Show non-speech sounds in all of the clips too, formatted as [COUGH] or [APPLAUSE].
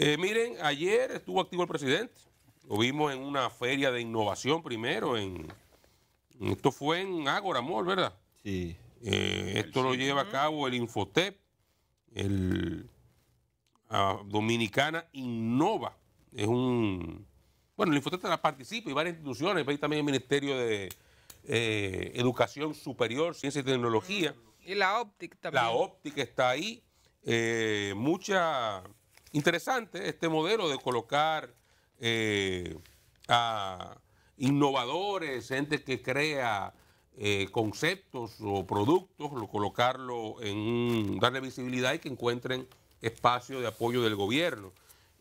Eh, miren, ayer estuvo activo el presidente. Lo vimos en una feria de innovación primero. esto fue en Ágora amor, ¿verdad? Sí. Eh, esto lo lleva a cabo el Infotep, el Dominicana Innova. Es un. Bueno, el Infotep la participa y varias instituciones. Hay también el Ministerio de eh, Educación Superior, Ciencia y Tecnología. Mm. Y la óptica también. La óptica está ahí. mucha Interesante este modelo de colocar eh, a innovadores, gente que crea eh, conceptos o productos, colocarlo en un, darle visibilidad y que encuentren espacio de apoyo del gobierno.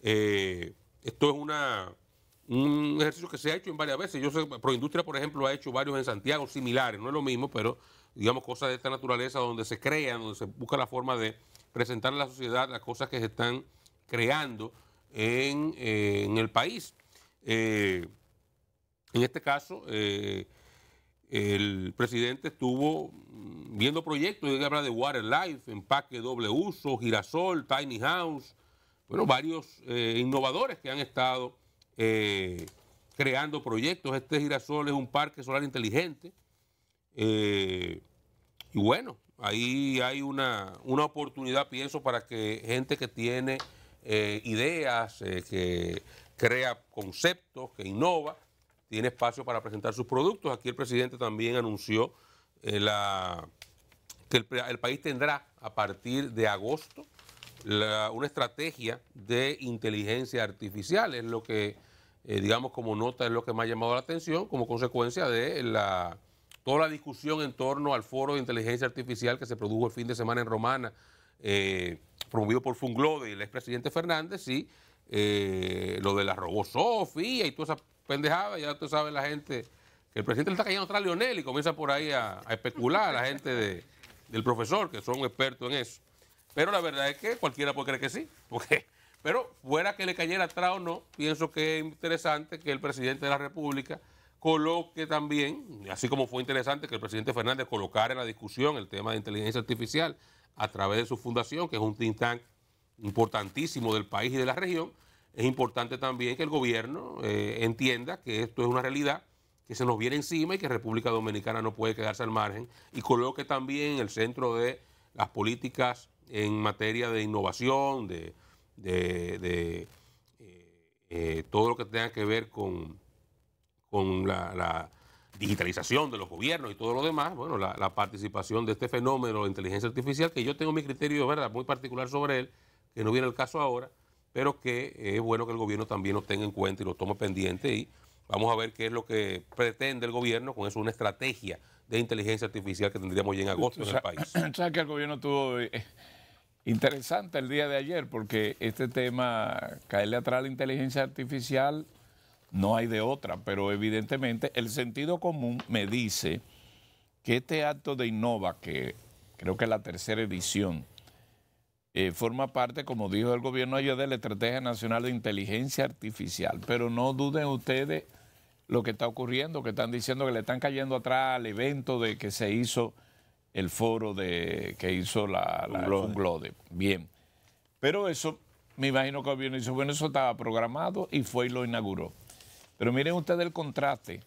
Eh, esto es una, un ejercicio que se ha hecho en varias veces. Yo Proindustria, por ejemplo, ha hecho varios en Santiago similares, no es lo mismo, pero digamos cosas de esta naturaleza donde se crean, donde se busca la forma de presentar a la sociedad las cosas que se están creando eh, en, el país. Eh, en este caso, eh, el presidente estuvo viendo proyectos, y habla de Water Life, empaque doble uso, girasol, tiny house, bueno, varios innovadores que han estado creando proyectos. Este girasol es un parque solar inteligente. y bueno, ahí hay una, una oportunidad, pienso, para que gente que tiene eh, ideas, eh, que crea conceptos, que innova, tiene espacio para presentar sus productos. Aquí el presidente también anunció eh, la, que el, país tendrá a partir de agosto una estrategia de inteligencia artificial, es lo que, digamos, como nota es lo que me ha llamado la atención como consecuencia de la, toda la discusión en torno al foro de inteligencia artificial que se produjo el fin de semana en Romana promovido por Funglode y el expresidente Fernández, y eh, lo de la Robosofía y toda esa pendejada, ya tú sabes la gente, que el presidente le está cayendo atrás a Lionel y comienza por ahí a, especular a la gente de, del profesor, que son expertos en eso. Pero la verdad es que cualquiera puede creer que sí, porque... Pero fuera que le cayera atrás o no, pienso que es interesante que el presidente de la República coloque también, así como fue interesante que el presidente Fernández colocara en la discusión el tema de inteligencia artificial, a través de su fundación, que es un think tank importantísimo del país y de la región, es importante también que el gobierno eh, entienda que esto es una realidad que se nos viene encima y que República Dominicana no puede quedarse al margen y coloque también el centro de las políticas en materia de innovación, de, de, eh, eh, todo lo que tenga que ver con, con la, digitalización de los gobiernos y todo lo demás, bueno, la, participación de este fenómeno de inteligencia artificial, que yo tengo mi criterio, ¿verdad?, muy particular sobre él, que no viene el caso ahora, pero que eh, es bueno que el gobierno también lo tenga en cuenta y lo tome pendiente y vamos a ver qué es lo que pretende el gobierno con eso, una estrategia de inteligencia artificial que tendríamos ya en agosto en el país. [CLEARS THROAT] ¿Sabes que el gobierno tuvo eh, interesante el día de ayer? Porque este tema, caerle atrás a la inteligencia artificial no hay de otra, pero evidentemente el sentido común me dice que este acto de Innova, que creo que es la tercera edición, eh, forma parte, como dijo el gobierno ayer, de la Estrategia Nacional de Inteligencia Artificial. Pero no duden ustedes lo que está ocurriendo, que están diciendo que le están cayendo atrás al evento de que se hizo el foro de que hizo la, la Bien. Pero eso, me imagino que el gobierno dice, bueno, eso estaba programado y fue y lo inauguró. Pero miren ustedes el contraste.